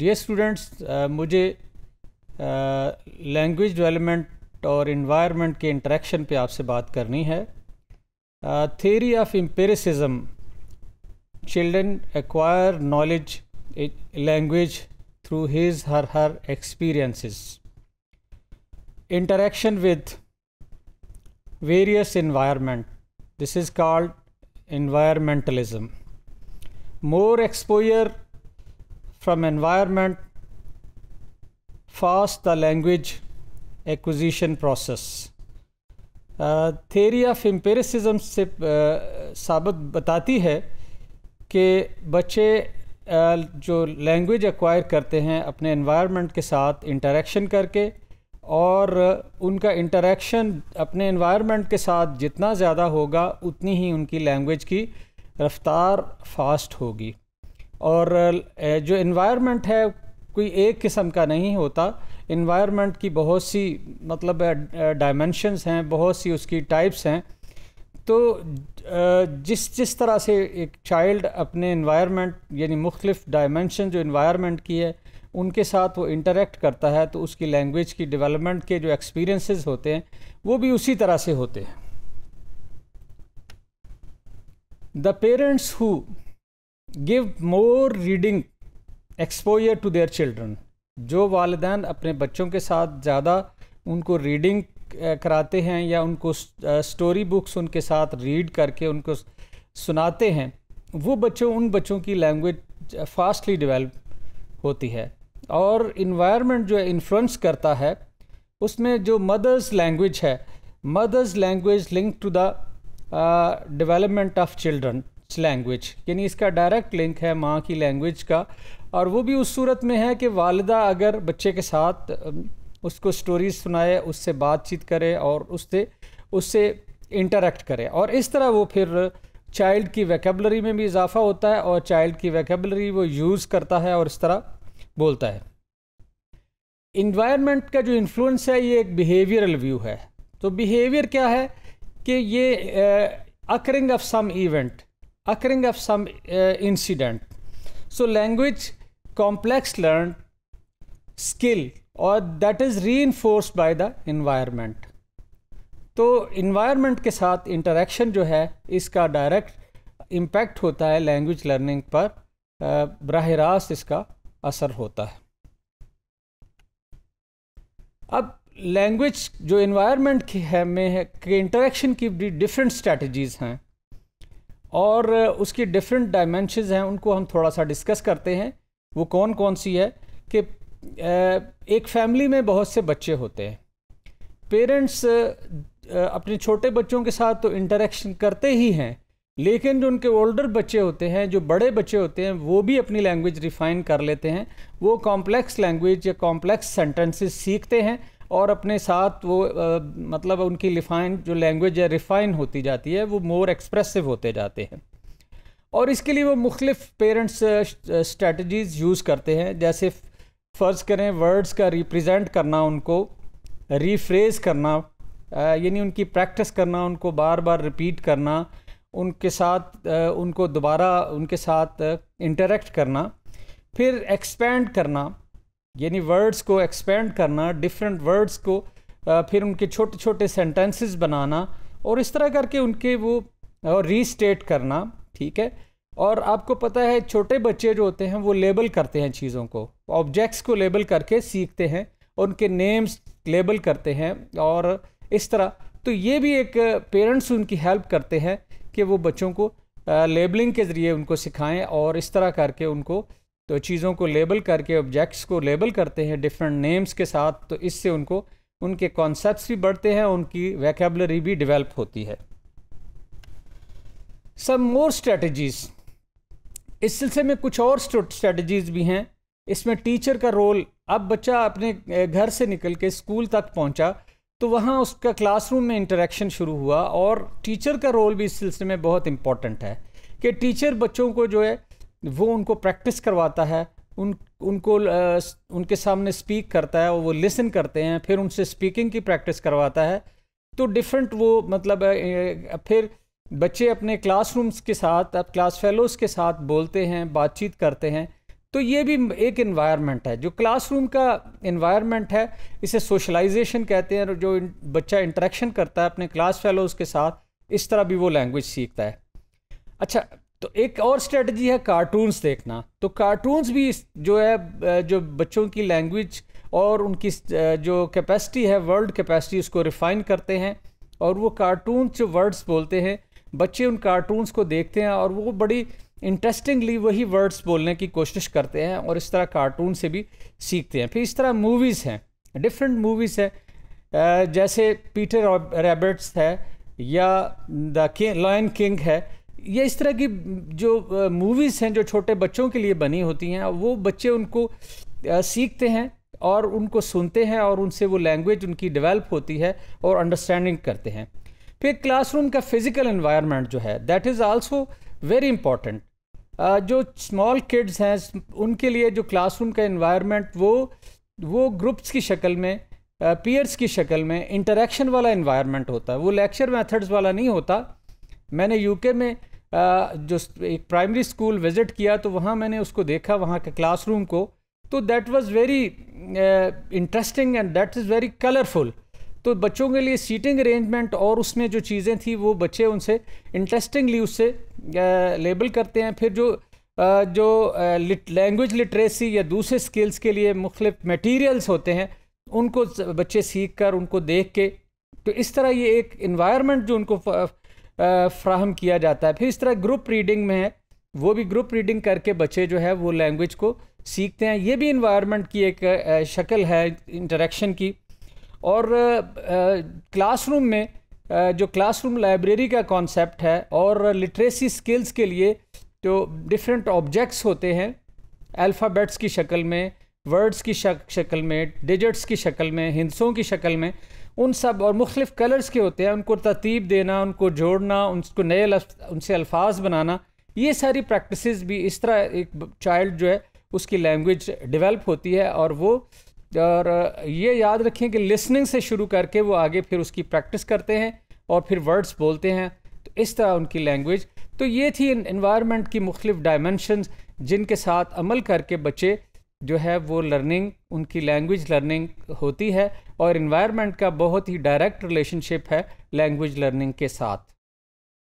dear students uh, मुझे language uh, development और environment के इंटरेक्शन पे आपसे बात करनी है theory of empiricism children acquire knowledge language through his her her experiences interaction with various environment this is called environmentalism more exposure from environment fast the language acquisition process theory of empiricism से uh, साबित बताती है कि बच्चे uh, जो language acquire करते हैं अपने इन्वायरमेंट के साथ इंटरेक्शन करके और उनका इंटरेक्शन अपने इन्वायरमेंट के साथ जितना ज़्यादा होगा उतनी ही उनकी लैंग्वेज की रफ्तार फास्ट होगी और जो इन्वायरमेंट है कोई एक किस्म का नहीं होता इन्वायरमेंट की बहुत सी मतलब डायमेंशनस हैं बहुत सी उसकी टाइप्स हैं तो जिस जिस तरह से एक चाइल्ड अपने इन्वायरमेंट यानी मुख्तलिफ डायमेंशन जो इन्वायरमेंट की है उनके साथ वो इंटरेक्ट करता है तो उसकी लैंग्वेज की डेवलपमेंट के जो एक्सपीरियंसेस होते हैं वो भी उसी तरह से होते हैं the parents who give more reading exposure to their children जो वालदान अपने बच्चों के साथ ज़्यादा उनको रीडिंग कराते हैं या उनको स्टोरी बुक्स उनके साथ रीड करके उनको सुनाते हैं वो बच्चों उन बच्चों की लैंग्वेज फास्टली डेवलप होती है और इन्वायरमेंट जो है इन्फ्लुएंस करता है उसमें जो मदर्स लैंग्वेज है mothers language link to the development of children language यानी इसका डायरेक्ट लिंक है माँ की लैंग्वेज का और वो भी उस सूरत में है कि वालदा अगर बच्चे के साथ उसको स्टोरीज सुनाए उससे बातचीत करे और उससे उससे इंटरेक्ट करे और इस तरह वो फिर चाइल्ड की वैकेबलरी में भी इजाफा होता है और चाइल्ड की वैकेबलरी वो यूज़ करता है और इस तरह बोलता है इन्वायरमेंट का जो इन्फ्लुएंस है ये एक बिहेवियरल व्यू है तो बिहेवियर क्या है कि ये occurring of some event occurring of some uh, incident so language complex learned skill और that is re by the environment तो इन्वायरमेंट के साथ इंटरेक्शन जो है इसका डायरेक्ट इम्पैक्ट होता है लैंग्वेज लर्निंग पर बरह uh, रास्त इसका असर होता है अब लैंग्वेज जो इन्वायरमेंट की है में है कि इंटरेक्शन की भी डिफरेंट स्ट्रेटजीज़ हैं और उसकी डिफरेंट डायमेंशनज हैं उनको हम थोड़ा सा डिस्कस करते हैं वो कौन कौन सी है कि एक फैमिली में बहुत से बच्चे होते हैं पेरेंट्स अपने छोटे बच्चों के साथ तो इंटरेक्शन करते ही हैं लेकिन जो उनके ओल्डर बच्चे होते हैं जो बड़े बच्चे होते हैं वो भी अपनी लैंग्वेज रिफाइन कर लेते हैं वो कॉम्प्लेक्स लैंग्वेज या कॉम्प्लेक्स सेंटेंसेस सीखते हैं और अपने साथ वो आ, मतलब उनकी रिफाइन जो लैंग्वेज है रिफाइन होती जाती है वो मोर एक्सप्रेसिव होते जाते हैं और इसके लिए वो मुख्तफ़ पेरेंट्स स्ट्रेटजीज़ यूज़ करते हैं जैसे फ़र्ज़ करें वर्ड्स का रिप्रेजेंट करना उनको रिफ्रेज़ करना यानी उनकी प्रैक्टिस करना उनको बार बार रिपीट करना उनके साथ उनको दोबारा उनके साथ इंटरेक्ट करना फिर एक्सपेंड करना यानी वर्ड्स को एक्सपेंड करना डिफरेंट वर्ड्स को फिर उनके छोटे छोटे सेंटेंसेस बनाना और इस तरह करके उनके वो रीस्टेट करना ठीक है और आपको पता है छोटे बच्चे जो होते हैं वो लेबल करते हैं चीज़ों को ऑब्जेक्ट्स को लेबल करके सीखते हैं उनके नेम्स लेबल करते हैं और इस तरह तो ये भी एक पेरेंट्स उनकी हेल्प करते हैं कि वो बच्चों को लेबलिंग के ज़रिए उनको सिखाएं और इस तरह करके उनको तो चीज़ों को लेबल करके ऑब्जेक्ट्स को लेबल करते हैं डिफरेंट नेम्स के साथ तो इससे उनको उनके कॉन्सेप्ट भी बढ़ते हैं उनकी वैकेबलरी भी डिवेल्प होती है सब मोर स्ट्रेटजीज़ इस सिलसिले में कुछ और स्ट्रेटजीज़ भी हैं इसमें टीचर का रोल अब बच्चा अपने घर से निकल के स्कूल तक पहुंचा तो वहाँ उसका क्लासरूम में इंटरेक्शन शुरू हुआ और टीचर का रोल भी इस सिलसिले में बहुत इम्पॉर्टेंट है कि टीचर बच्चों को जो है वो उनको प्रैक्टिस करवाता है उन उनको उनके सामने स्पीक करता है और वो लिसन करते हैं फिर उनसे स्पीकिंग की प्रैक्टिस करवाता है तो डिफरेंट वो मतलब फिर बच्चे अपने क्लासरूम्स के साथ अब क्लास फेलोज़ के साथ बोलते हैं बातचीत करते हैं तो ये भी एक इन्वायरमेंट है जो क्लासरूम का इन्वायरमेंट है इसे सोशलाइजेशन कहते हैं जो बच्चा इंटरेक्शन करता है अपने क्लास फेलोज़ के साथ इस तरह भी वो लैंग्वेज सीखता है अच्छा तो एक और स्ट्रेटजी है कार्टून्स देखना तो कार्टून्स भी जो है जो बच्चों की लैंग्वेज और उनकी जो कैपेसिटी है वर्ल्ड कैपेसिटी उसको रिफ़ाइन करते हैं और वो कार्टून जो वर्ड्स बोलते हैं बच्चे उन कार्टून्स को देखते हैं और वो बड़ी इंटरेस्टिंगली वही वर्ड्स बोलने की कोशिश करते हैं और इस तरह कार्टून से भी सीखते हैं फिर इस तरह मूवीज़ हैं डिफरेंट मूवीज़ हैं जैसे पीटर रैबिट्स है या द लॉयन किंग है ये इस तरह की जो मूवीज़ हैं जो छोटे बच्चों के लिए बनी होती हैं वो बच्चे उनको सीखते हैं और उनको सुनते हैं और उनसे वो लैंग्वेज उनकी डेवलप होती है और अंडरस्टैंडिंग करते हैं फिर क्लासरूम का फिज़िकल इन्वायरमेंट जो है that is also very important जो स्मॉल किड्स हैं उनके लिए जो क्लासरूम का इन्वायरमेंट वो वो ग्रुप्स की शक्ल में पीयर्स की शक्ल में इंटरेक्शन वाला इन्वायरमेंट होता है वो लेक्चर मेथड्स वाला नहीं होता मैंने यूके में जो एक प्राइमरी स्कूल विज़िट किया तो वहाँ मैंने उसको देखा वहाँ के क्लासरूम को तो that was very interesting and that is very colourful तो बच्चों के लिए सीटिंग अरेंजमेंट और उसमें जो चीज़ें थी वो बच्चे उनसे इंटरेस्टिंगली उससे लेबल करते हैं फिर जो जो लैंग्वेज लिटरेसी या दूसरे स्किल्स के लिए मुख्तफ मटीरियल्स होते हैं उनको बच्चे सीख कर उनको देख के तो इस तरह ये एक इन्वायरमेंट जो उनको फ्राहम किया जाता है फिर इस तरह ग्रुप रीडिंग में है वो भी ग्रुप रीडिंग करके बच्चे जो है वो लैंग्वेज को सीखते हैं ये भी इन्वायरमेंट की एक शक्ल है इंटरेक्शन की और क्लासरूम में जो क्लासरूम लाइब्रेरी का कॉन्सेप्ट है और लिटरेसी स्किल्स के लिए जो डिफरेंट ऑब्जेक्ट्स होते हैं अल्फ़ाबेट्स की शक्ल में वर्ड्स की शक शक्ल में डिजिट्स की शक्ल में हिंसों की शक्ल में उन सब और मुख्तफ कलर्स के होते हैं उनको तरतीब देना उनको जोड़ना उनको नए उनसे अल्फाज बनाना ये सारी प्रैक्टिस भी इस तरह एक चाइल्ड जो है उसकी लैंग्वेज डिवेल्प होती है और वो और ये याद रखें कि लिसनिंग से शुरू करके वो आगे फिर उसकी प्रैक्टिस करते हैं और फिर वर्ड्स बोलते हैं तो इस तरह उनकी लैंग्वेज तो ये थी इन्वायरमेंट की मुख्तफ डायमेंशन जिनके साथ अमल करके बच्चे जो है वो लर्निंग उनकी लैंग्वेज लर्निंग होती है और इन्वायरमेंट का बहुत ही डायरेक्ट रिलेशनशिप है लैंग्वेज लर्निंग के साथ